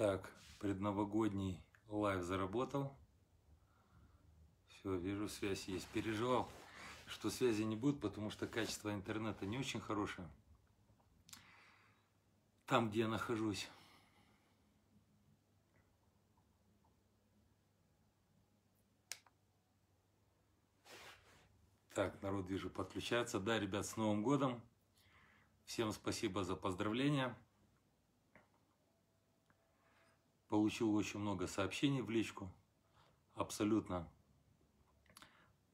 Так, предновогодний лайв заработал. Все, вижу, связь есть. Переживал, что связи не будет, потому что качество интернета не очень хорошее. Там, где я нахожусь. Так, народ, вижу, подключается. Да, ребят, с Новым годом. Всем спасибо за поздравления. Получил очень много сообщений в личку, абсолютно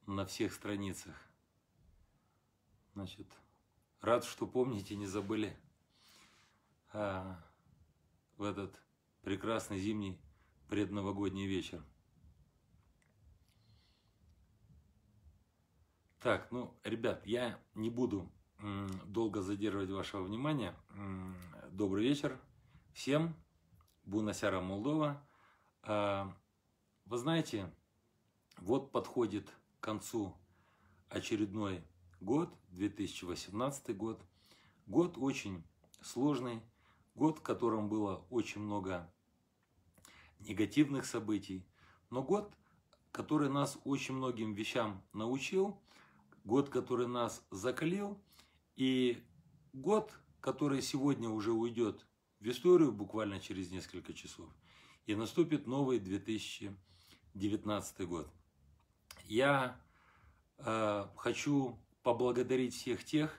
на всех страницах. Значит, рад, что помните, не забыли а, в этот прекрасный зимний предновогодний вечер. Так, ну, ребят, я не буду долго задерживать вашего внимания. Добрый вечер всем. Бунасяра Молдова. А, вы знаете, вот подходит к концу очередной год, 2018 год. Год очень сложный, год, в котором было очень много негативных событий, но год, который нас очень многим вещам научил, год, который нас закалил, и год, который сегодня уже уйдет в историю буквально через несколько часов. И наступит новый 2019 год. Я э, хочу поблагодарить всех тех,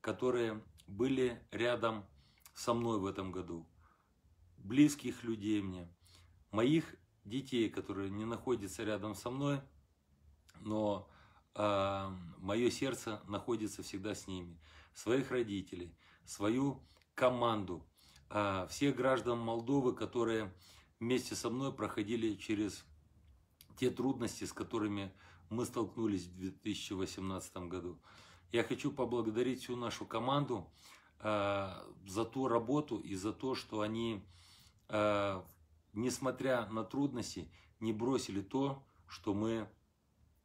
которые были рядом со мной в этом году. Близких людей мне, моих детей, которые не находятся рядом со мной, но э, мое сердце находится всегда с ними, своих родителей, свою команду – а, всех граждан Молдовы, которые вместе со мной проходили через те трудности, с которыми мы столкнулись в 2018 году. Я хочу поблагодарить всю нашу команду а, за ту работу и за то, что они, а, несмотря на трудности, не бросили то, что мы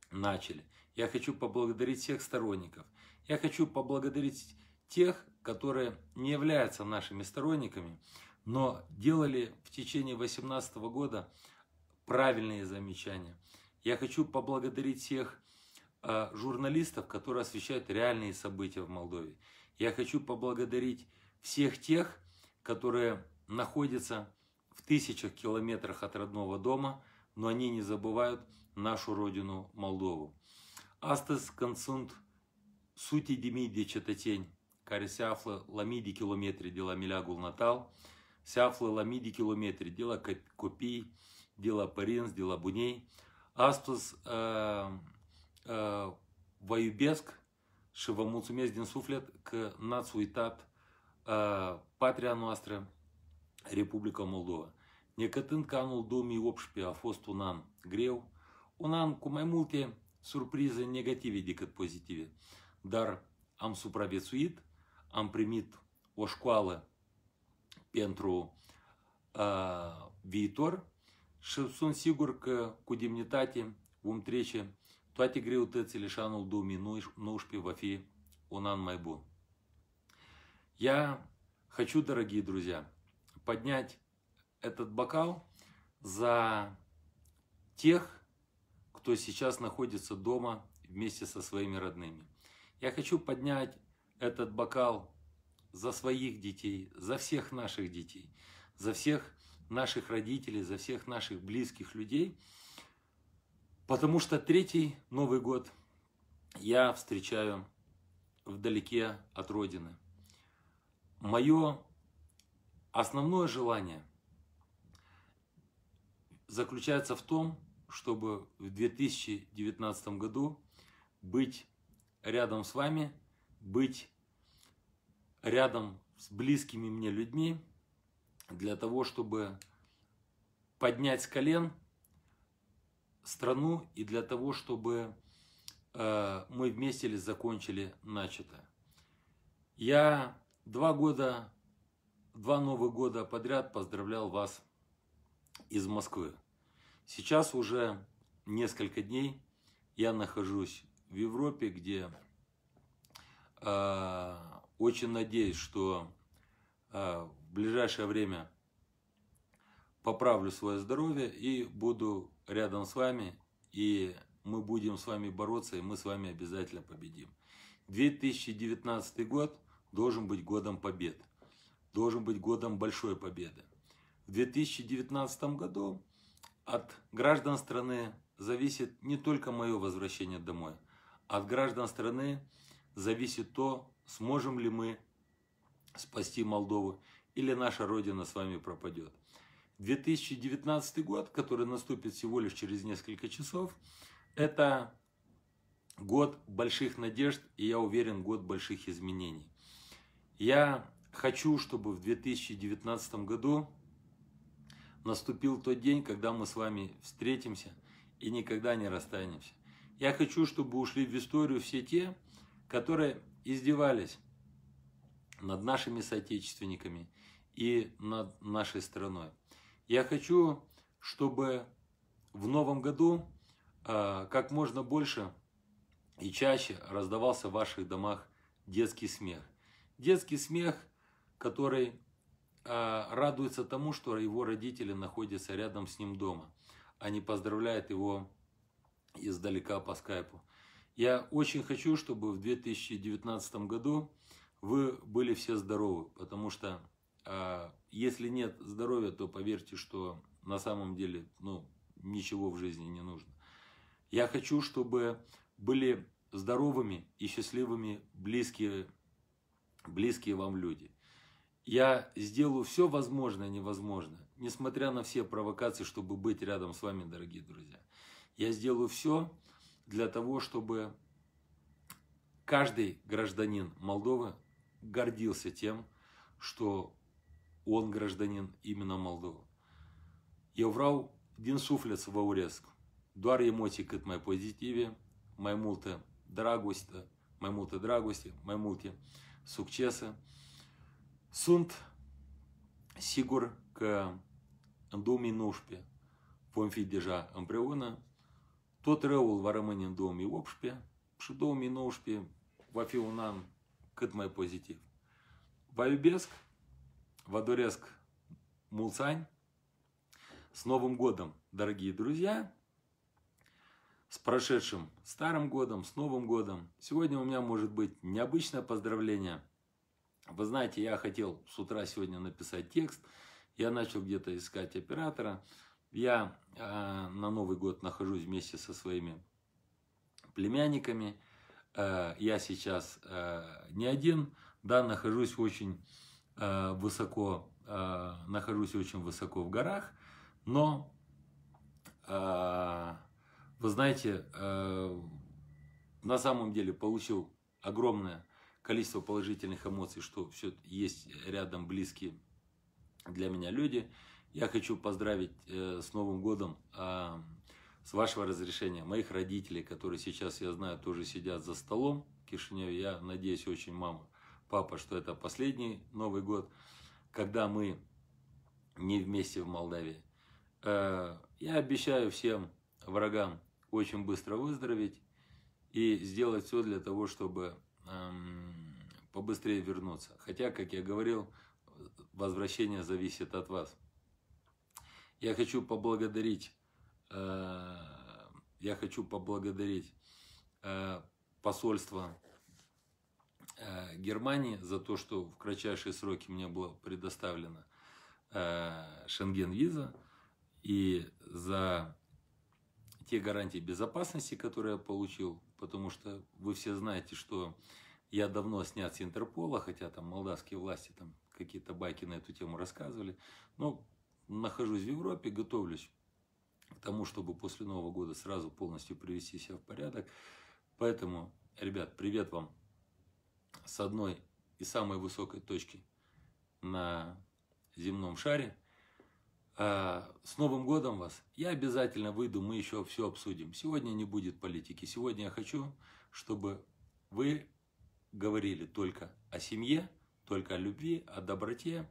начали. Я хочу поблагодарить всех сторонников. Я хочу поблагодарить тех, которые не являются нашими сторонниками, но делали в течение 2018 года правильные замечания. Я хочу поблагодарить всех э, журналистов, которые освещают реальные события в Молдове. Я хочу поблагодарить всех тех, которые находятся в тысячах километрах от родного дома, но они не забывают нашу родину Молдову. Astăzi, Консунт, sunt sute de care se află la mii de kilometri de la Mileagul natal, se află la mii de kilometri de la copii, de la părinți, de la bunei. Astăzi uh, uh, vă iubesc și vă mulțumesc din suflet că n-ați uitat uh, patria noastră, Republica Moldova. Necătând că anul 2018 a fost un an greu, un an cu mai multe surprize negative decât pozitive, dar am supraviețuit am primit o școală pentru uh, viitor și sunt sigur că cu demnitate vom trece toate greutățile și anul 2019 va fi un an mai bun. Я хочу, дорогие друзья, поднять этот бокал за тех, кто сейчас находится дома вместе со своими родными. Я хочу поднять этот бокал за своих детей, за всех наших детей, за всех наших родителей, за всех наших близких людей, потому что третий Новый год я встречаю вдалеке от Родины. Мое основное желание заключается в том, чтобы в 2019 году быть рядом с вами – быть рядом с близкими мне людьми, для того, чтобы поднять с колен страну и для того, чтобы э, мы вместе ли закончили начатое. Я два года, два Новых года подряд поздравлял вас из Москвы. Сейчас уже несколько дней я нахожусь в Европе, где Э, очень надеюсь, что э, в ближайшее время поправлю свое здоровье и буду рядом с вами. И мы будем с вами бороться, и мы с вами обязательно победим. 2019 год должен быть годом побед. Должен быть годом большой победы. В 2019 году от граждан страны зависит не только мое возвращение домой. А от граждан страны зависит то, сможем ли мы спасти Молдову или наша Родина с вами пропадет. 2019 год, который наступит всего лишь через несколько часов, это год больших надежд и, я уверен, год больших изменений. Я хочу, чтобы в 2019 году наступил тот день, когда мы с вами встретимся и никогда не расстанемся. Я хочу, чтобы ушли в историю все те, которые издевались над нашими соотечественниками и над нашей страной. Я хочу, чтобы в новом году а, как можно больше и чаще раздавался в ваших домах детский смех. Детский смех, который а, радуется тому, что его родители находятся рядом с ним дома, а не поздравляет его издалека по скайпу. Я очень хочу, чтобы в 2019 году вы были все здоровы, потому что э, если нет здоровья, то поверьте, что на самом деле ну, ничего в жизни не нужно. Я хочу, чтобы были здоровыми и счастливыми близкие, близкие вам люди. Я сделаю все возможное и невозможное, несмотря на все провокации, чтобы быть рядом с вами, дорогие друзья. Я сделаю все, для того, чтобы каждый гражданин Молдовы гордился тем, что он гражданин именно Молдовы. Eu vreau din suflet să vă urez doar emoții cât mai pozitive, mai multă dragoste, mai multă dragoste, mai multe succese. Sunt sigur că în 2019 vom fi deja împreună тот Tot răul va rămâne în 2018 что 2019 и fi un an cât mai мой позитив. В Айбеск, в mulți Мулсань. С Новым годом, дорогие друзья! С прошедшим Старым годом, с Новым годом! Сегодня у меня может быть необычное поздравление. Вы знаете, я хотел с утра сегодня написать текст. Я начал где-то искать оператора. Я э, на Новый год нахожусь вместе со своими племянниками. Э, я сейчас э, не один, да, нахожусь очень э, высоко, э, нахожусь очень высоко в горах, но э, вы знаете, э, на самом деле получил огромное количество положительных эмоций, что все есть рядом близкие для меня люди. Я хочу поздравить э, с Новым годом, э, с вашего разрешения, моих родителей, которые сейчас, я знаю, тоже сидят за столом в Кишиневе. Я надеюсь очень, мама, папа, что это последний Новый год, когда мы не вместе в Молдавии. Э, я обещаю всем врагам очень быстро выздороветь и сделать все для того, чтобы эм, побыстрее вернуться. Хотя, как я говорил, возвращение зависит от вас. Я хочу поблагодарить, э, я хочу поблагодарить э, посольство э, Германии за то, что в кратчайшие сроки мне была предоставлена Шенген-виза и за те гарантии безопасности, которые я получил, потому что вы все знаете, что я давно снят с Интерпола, хотя там молдавские власти там какие-то байки на эту тему рассказывали. Но нахожусь в Европе, готовлюсь к тому, чтобы после Нового года сразу полностью привести себя в порядок. Поэтому, ребят, привет вам с одной и самой высокой точки на земном шаре. А, с Новым годом вас! Я обязательно выйду, мы еще все обсудим. Сегодня не будет политики. Сегодня я хочу, чтобы вы говорили только о семье, только о любви, о доброте,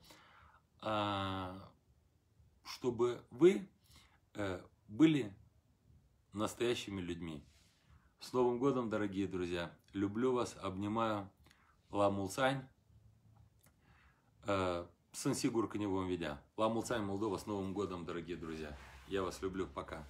о чтобы вы э, были настоящими людьми. С Новым годом, дорогие друзья! Люблю вас, обнимаю. Ламулцань. Э, Сансигур к нему видя. Ламулцань, Молдова, с Новым годом, дорогие друзья! Я вас люблю, пока!